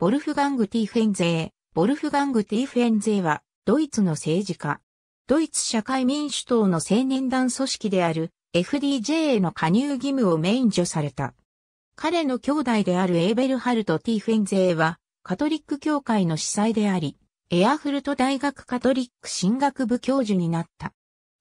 ボルフガング・ティーフェンゼー。ボルフガング・ティーフェンゼーは、ドイツの政治家。ドイツ社会民主党の青年団組織である FDJ への加入義務を免除された。彼の兄弟であるエーベルハルト・ティーフェンゼーは、カトリック教会の司祭であり、エアフルト大学カトリック神学部教授になった。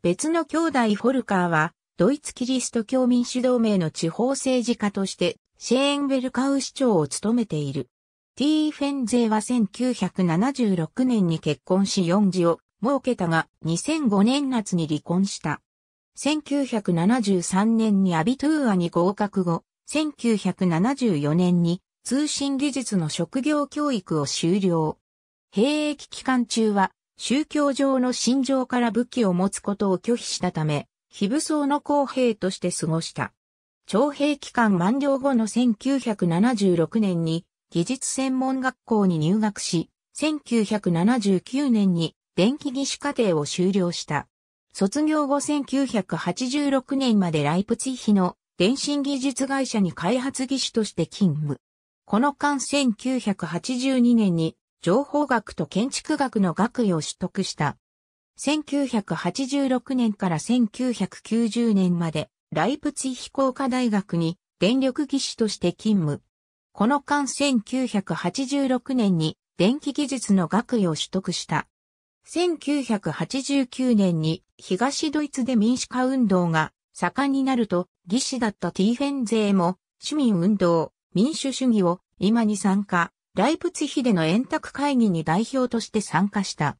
別の兄弟フォルカーは、ドイツキリスト教民主同盟の地方政治家として、シェーンベルカウ市長を務めている。ティーフェンゼーは1976年に結婚し4児を設けたが2005年夏に離婚した。1973年にアビトゥーアに合格後、1974年に通信技術の職業教育を終了。兵役期間中は宗教上の信条から武器を持つことを拒否したため、非武装の公兵として過ごした。徴兵期間満了後の1976年に技術専門学校に入学し、1979年に電気技師課程を修了した。卒業後1986年までライプツィヒの電信技術会社に開発技師として勤務。この間1982年に情報学と建築学の学位を取得した。1986年から1990年までライプツィヒ工科大学に電力技師として勤務。この間1986年に電気技術の学位を取得した。1989年に東ドイツで民主化運動が盛んになると、技師だったティーフェンゼーも、市民運動、民主主義を今に参加、ライプツヒでの円卓会議に代表として参加した。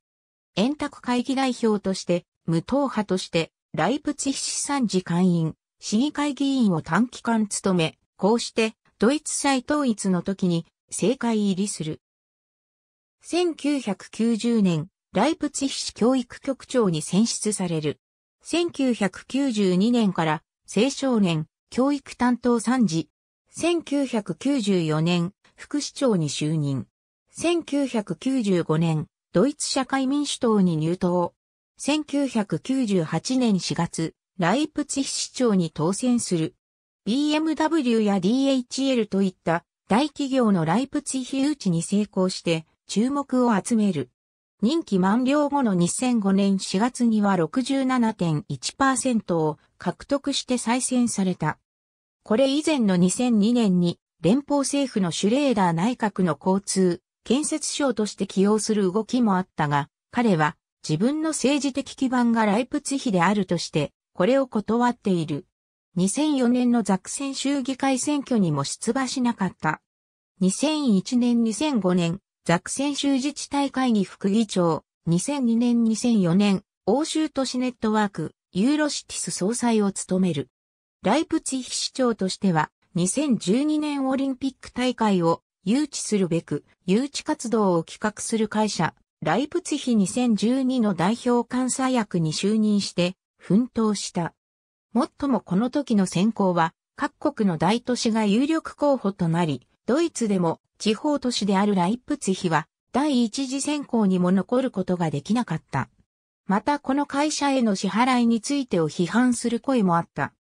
円卓会議代表として、無党派として、ライプツヒ市産次会員、市議会議員を短期間務め、こうしてドイツ再統一の時に政界入りする。1990年、ライプツィヒ市教育局長に選出される。1992年から青少年教育担当参事。1994年、副市長に就任。1995年、ドイツ社会民主党に入党。1998年4月、ライプツィヒ市長に当選する。BMW や DHL といった大企業のライプツィヒ誘致に成功して注目を集める。任期満了後の2005年4月には67.1%を獲得して再選された。これ以前の2002年に連邦政府のシュレーダー内閣の交通、建設省として起用する動きもあったが、彼は自分の政治的基盤がライプツィヒであるとして、これを断っている。2004年のザクセン州議会選挙にも出馬しなかった。2001年2005年、ザクセン州自治体会議副議長、2002年2004年、欧州都市ネットワーク、ユーロシティス総裁を務める。ライプツィヒ市長としては、2012年オリンピック大会を誘致するべく、誘致活動を企画する会社、ライプツィヒ2012の代表監査役に就任して、奮闘した。もっともこの時の選考は、各国の大都市が有力候補となり、ドイツでも地方都市であるライプツヒは、第一次選考にも残ることができなかった。またこの会社への支払いについてを批判する声もあった。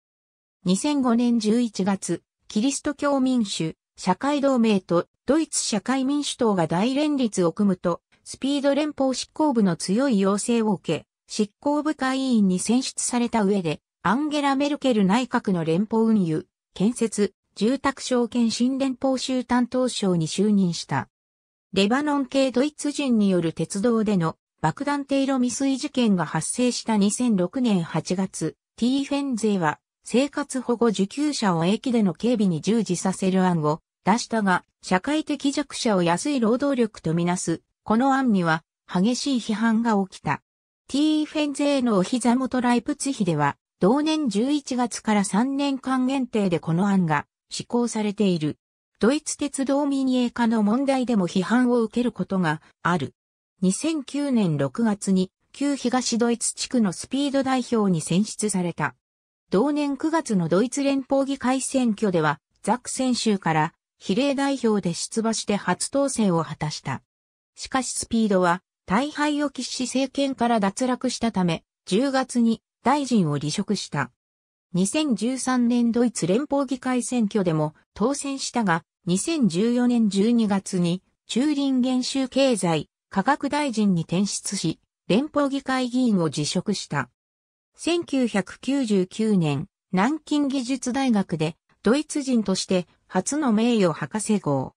2005年11月、キリスト教民主、社会同盟とドイツ社会民主党が大連立を組むと、スピード連邦執行部の強い要請を受け、執行部会委員に選出された上で、アンゲラ・メルケル内閣の連邦運輸、建設、住宅証券新連邦州担当省に就任した。レバノン系ドイツ人による鉄道での爆弾低路未遂事件が発生した2006年8月、ティーフェンゼは生活保護受給者を駅での警備に従事させる案を出したが、社会的弱者を安い労働力とみなす、この案には激しい批判が起きた。ティーフェンゼーのお膝元ライプツヒでは、同年11月から3年間限定でこの案が施行されている。ドイツ鉄道民営化の問題でも批判を受けることがある。2009年6月に旧東ドイツ地区のスピード代表に選出された。同年9月のドイツ連邦議会選挙ではザク選手から比例代表で出馬して初当選を果たした。しかしスピードは大敗を喫し政権から脱落したため10月に大臣を離職した。2013年ドイツ連邦議会選挙でも当選したが、2014年12月に中林原州経済科学大臣に転出し、連邦議会議員を辞職した。1999年、南京技術大学でドイツ人として初の名誉博士号。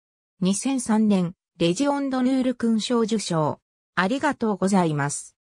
2003年、レジオンド・ヌール勲章受賞。ありがとうございます。